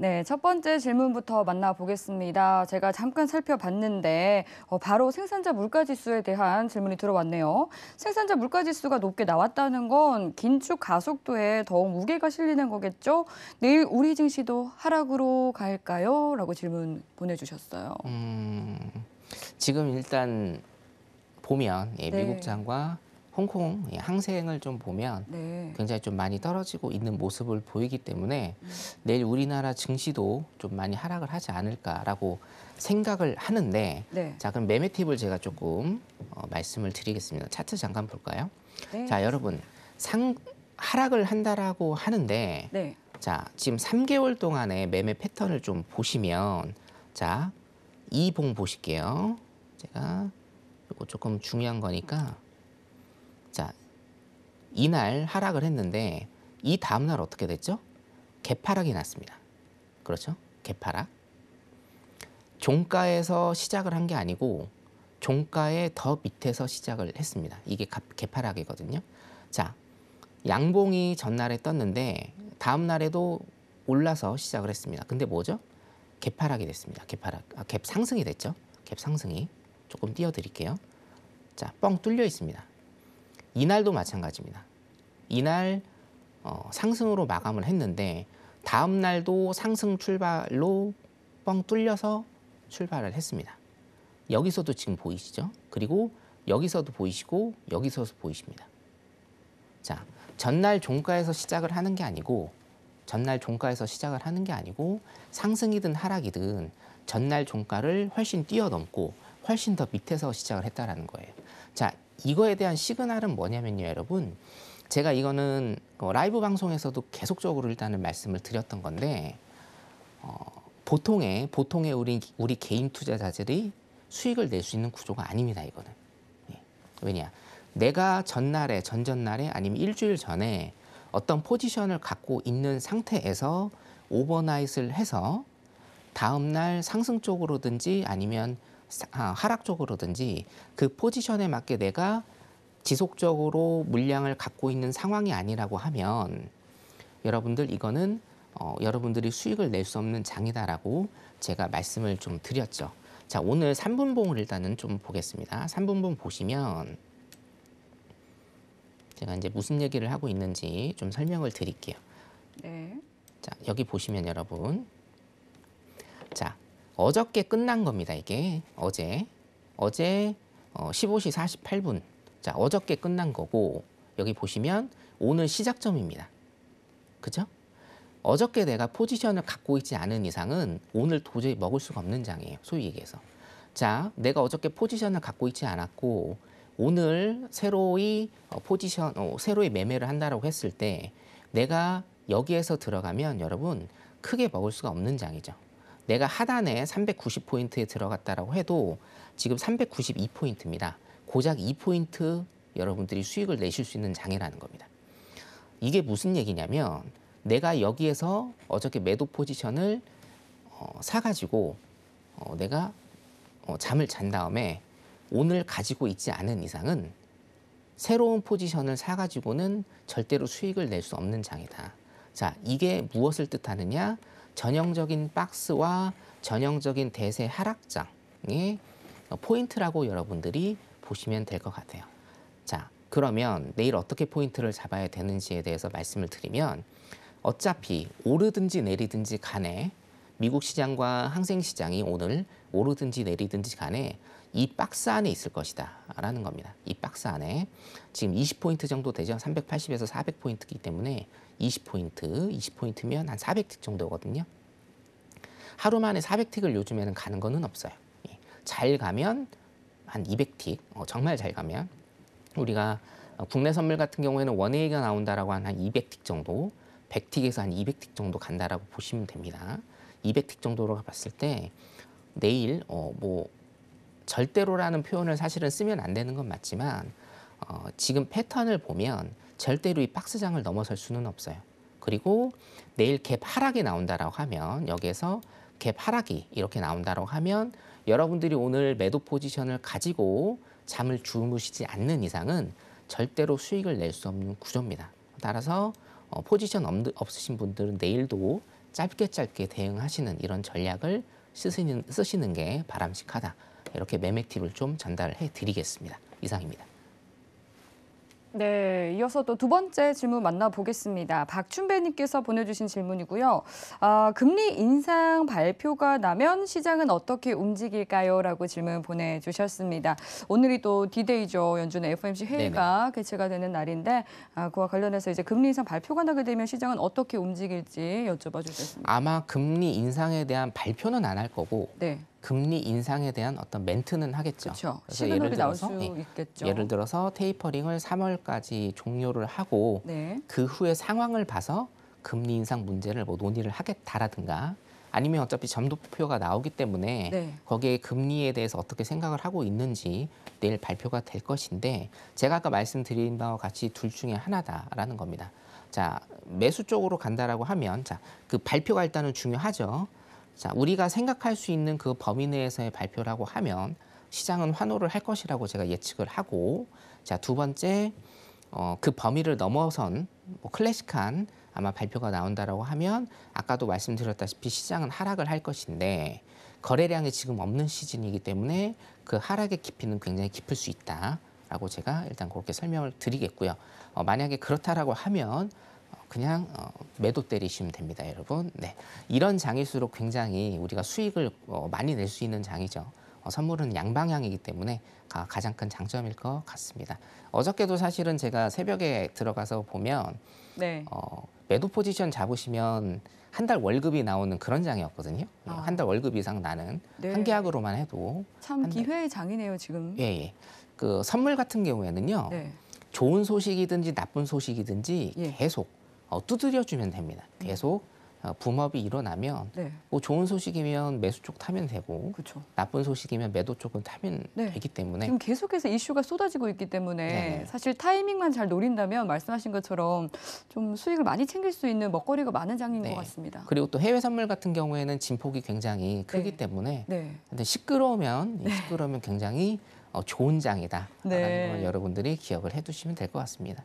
네, 첫 번째 질문부터 만나보겠습니다. 제가 잠깐 살펴봤는데 어, 바로 생산자 물가지수에 대한 질문이 들어왔네요. 생산자 물가지수가 높게 나왔다는 건 긴축 가속도에 더욱 무게가 실리는 거겠죠? 내일 우리 증시도 하락으로 갈까요? 라고 질문 보내주셨어요. 음, 지금 일단 보면 예, 네. 미국 장과 홍콩 항생을 좀 보면 네. 굉장히 좀 많이 떨어지고 있는 모습을 보이기 때문에 음. 내일 우리나라 증시도 좀 많이 하락을 하지 않을까라고 생각을 하는데 네. 자 그럼 매매 팁을 제가 조금 어, 말씀을 드리겠습니다. 차트 잠깐 볼까요? 네. 자 여러분 상 하락을 한다라고 하는데 네. 자 지금 3개월 동안의 매매 패턴을 좀 보시면 자이봉 보실게요. 제가 이거 조금 중요한 거니까. 자, 이날 하락을 했는데 이 다음날 어떻게 됐죠? 개파락이 났습니다. 그렇죠? 개파락. 종가에서 시작을 한 게 아니고 종가의 더 밑에서 시작을 했습니다. 이게 개파락이거든요. 자, 양봉이 전날에 떴는데 다음 날에도 올라서 시작을 했습니다. 근데 뭐죠? 개파락이 됐습니다. 개파락, 아, 갭 상승이 됐죠? 갭 상승이 조금 띄워드릴게요. 자, 뻥 뚫려 있습니다. 이날도 마찬가지입니다. 이날 어, 상승으로 마감을 했는데 다음 날도 상승 출발로 뻥 뚫려서 출발을 했습니다. 여기서도 지금 보이시죠? 그리고 여기서도 보이시고 여기서도 보이십니다. 자, 전날 종가에서 시작을 하는 게 아니고 전날 종가에서 시작을 하는 게 아니고 상승이든 하락이든 전날 종가를 훨씬 뛰어넘고 훨씬 더 밑에서 시작을 했다라는 거예요. 자, 이거에 대한 시그널은 뭐냐면요, 여러분. 제가 이거는 어, 라이브 방송에서도 계속적으로 일단은 말씀을 드렸던 건데 어, 보통의 보통의 우리 우리 개인 투자자들이 수익을 낼 수 있는 구조가 아닙니다. 이거는 예. 왜냐? 내가 전날에 전전날에 아니면 일주일 전에 어떤 포지션을 갖고 있는 상태에서 오버나잇을 해서 다음날 상승 쪽으로든지 아니면 아, 하락 적으로든지그 포지션에 맞게 내가 지속적으로 물량을 갖고 있는 상황이 아니라고 하면 여러분들 이거는 어, 여러분들이 수익을 낼 수 없는 장이다라고 제가 말씀을 좀 드렸죠. 자, 오늘 3분봉을 일단은 좀 보겠습니다. 3분봉 보시면 제가 이제 무슨 얘기를 하고 있는지 좀 설명을 드릴게요. 네. 자, 여기 보시면 여러분 어저께 끝난 겁니다. 이게 어제 어제 어, 15시 48분 자 어저께 끝난 거고 여기 보시면 오늘 시작점입니다. 그죠? 어저께 내가 포지션을 갖고 있지 않은 이상은 오늘 도저히 먹을 수가 없는 장이에요. 소위 얘기해서. 자, 내가 어저께 포지션을 갖고 있지 않았고 오늘 새로이 어, 포지션, 어, 새로이 매매를 한다라고 했을 때 내가 여기에서 들어가면 여러분 크게 먹을 수가 없는 장이죠. 내가 하단에 390포인트에 들어갔다라고 해도 지금 392포인트입니다. 고작 2포인트 여러분들이 수익을 내실 수 있는 장애라는 겁니다. 이게 무슨 얘기냐면 내가 여기에서 어저께 매도 포지션을 어, 사가지고 어, 내가 어, 잠을 잔 다음에 오늘 가지고 있지 않은 이상은 새로운 포지션을 사가지고는 절대로 수익을 낼 수 없는 장이다. 자, 이게 무엇을 뜻하느냐? 전형적인 박스와 전형적인 대세 하락장의 포인트라고 여러분들이 보시면 될 것 같아요. 자, 그러면 내일 어떻게 포인트를 잡아야 되는지에 대해서 말씀을 드리면 어차피 오르든지 내리든지 간에 미국 시장과 항생 시장이 오늘 오르든지 내리든지 간에 이 박스 안에 있을 것이다 라는 겁니다. 이 박스 안에 지금 20포인트 정도 되죠. 380에서 400포인트이기 때문에 20포인트, 20포인트면 한 400틱 정도거든요. 하루 만에 400틱을 요즘에는 가는 거는 없어요. 예. 잘 가면 한 200틱, 어, 정말 잘 가면 우리가 어, 국내 선물 같은 경우에는 원웨이가 나온다라고 한 200틱 정도, 100틱에서 한 200틱 정도 간다라고 보시면 됩니다. 200틱 정도로 봤을 때 내일 어뭐 절대로라는 표현을 사실은 쓰면 안 되는 건 맞지만 어, 지금 패턴을 보면 절대로 이 박스장을 넘어설 수는 없어요. 그리고 내일 갭 하락이 나온다라고 하면 여기에서 갭 하락이 이렇게 나온다라고 하면 여러분들이 오늘 매도 포지션을 가지고 잠을 주무시지 않는 이상은 절대로 수익을 낼 수 없는 구조입니다. 따라서 어, 포지션 없으신 분들은 내일도 짧게 짧게 대응하시는 이런 전략을 쓰시는, 쓰시는 게 바람직하다. 이렇게 매매 팁을 좀 전달해 드리겠습니다. 이상입니다. 네, 이어서 또 두 번째 질문 만나보겠습니다. 박춘배님께서 보내주신 질문이고요. 아, 금리 인상 발표가 나면 시장은 어떻게 움직일까요? 라고 질문 보내주셨습니다. 오늘이 또 디데이죠. 연준의 f m c 회의가 네네. 개최가 되는 날인데 아, 그와 관련해서 이제 금리 인상 발표가 나게 되면 시장은 어떻게 움직일지 여쭤봐 주셨습니다. 아마 금리 인상에 대한 발표는 안 할 거고 네. 금리 인상에 대한 어떤 멘트는 하겠죠. 그렇죠. 시그널이 나올 수 예, 있겠죠. 예를 들어서 테이퍼링을 3월까지 종료를 하고 네. 그 후에 상황을 봐서 금리 인상 문제를 뭐 논의를 하겠다라든가 아니면 어차피 점도표가 나오기 때문에 네. 거기에 금리에 대해서 어떻게 생각을 하고 있는지 내일 발표가 될 것인데 제가 아까 말씀드린 바와 같이 둘 중에 하나다라는 겁니다. 자 매수 쪽으로 간다라고 하면 자 그 발표가 일단은 중요하죠. 자, 우리가 생각할 수 있는 그 범위 내에서의 발표라고 하면 시장은 환호를 할 것이라고 제가 예측을 하고 자, 두 번째 어, 그 범위를 넘어선 뭐 클래식한 아마 발표가 나온다라고 하면 아까도 말씀드렸다시피 시장은 하락을 할 것인데 거래량이 지금 없는 시즌이기 때문에 그 하락의 깊이는 굉장히 깊을 수 있다라고 제가 일단 그렇게 설명을 드리겠고요. 어, 만약에 그렇다라고 하면 그냥 어, 매도 때리시면 됩니다, 여러분. 네, 이런 장일수록 굉장히 우리가 수익을 어, 많이 낼 수 있는 장이죠. 어, 선물은 양방향이기 때문에 가, 가장 큰 장점일 것 같습니다. 어저께도 사실은 제가 새벽에 들어가서 보면 네. 어, 매도 포지션 잡으시면 한 달 월급이 나오는 그런 장이었거든요. 아. 한달 월급 이상 나는 네. 한 계약으로만 해도 참 기회의 장이네요 지금. 예, 예. 그 선물 같은 경우에는요. 네. 좋은 소식이든지 나쁜 소식이든지 예. 계속 어, 두드려주면 됩니다. 음. 계속 어, 붐업이 일어나면 네. 뭐 좋은 소식이면 매수 쪽 타면 되고 그쵸. 나쁜 소식이면 매도 쪽은 타면 네. 되기 때문에 지금 계속해서 이슈가 쏟아지고 있기 때문에 네 사실 타이밍만 잘 노린다면 말씀하신 것처럼 좀 수익을 많이 챙길 수 있는 먹거리가 많은 장인 네. 것 같습니다. 그리고 또 해외 선물 같은 경우에는 진폭이 굉장히 크기 네. 때문에 네. 근데 시끄러우면 이 네. 시끄러우면 굉장히 어, 좋은 장이다라는 네. 걸 여러분들이 기억을 해두시면 될 것 같습니다.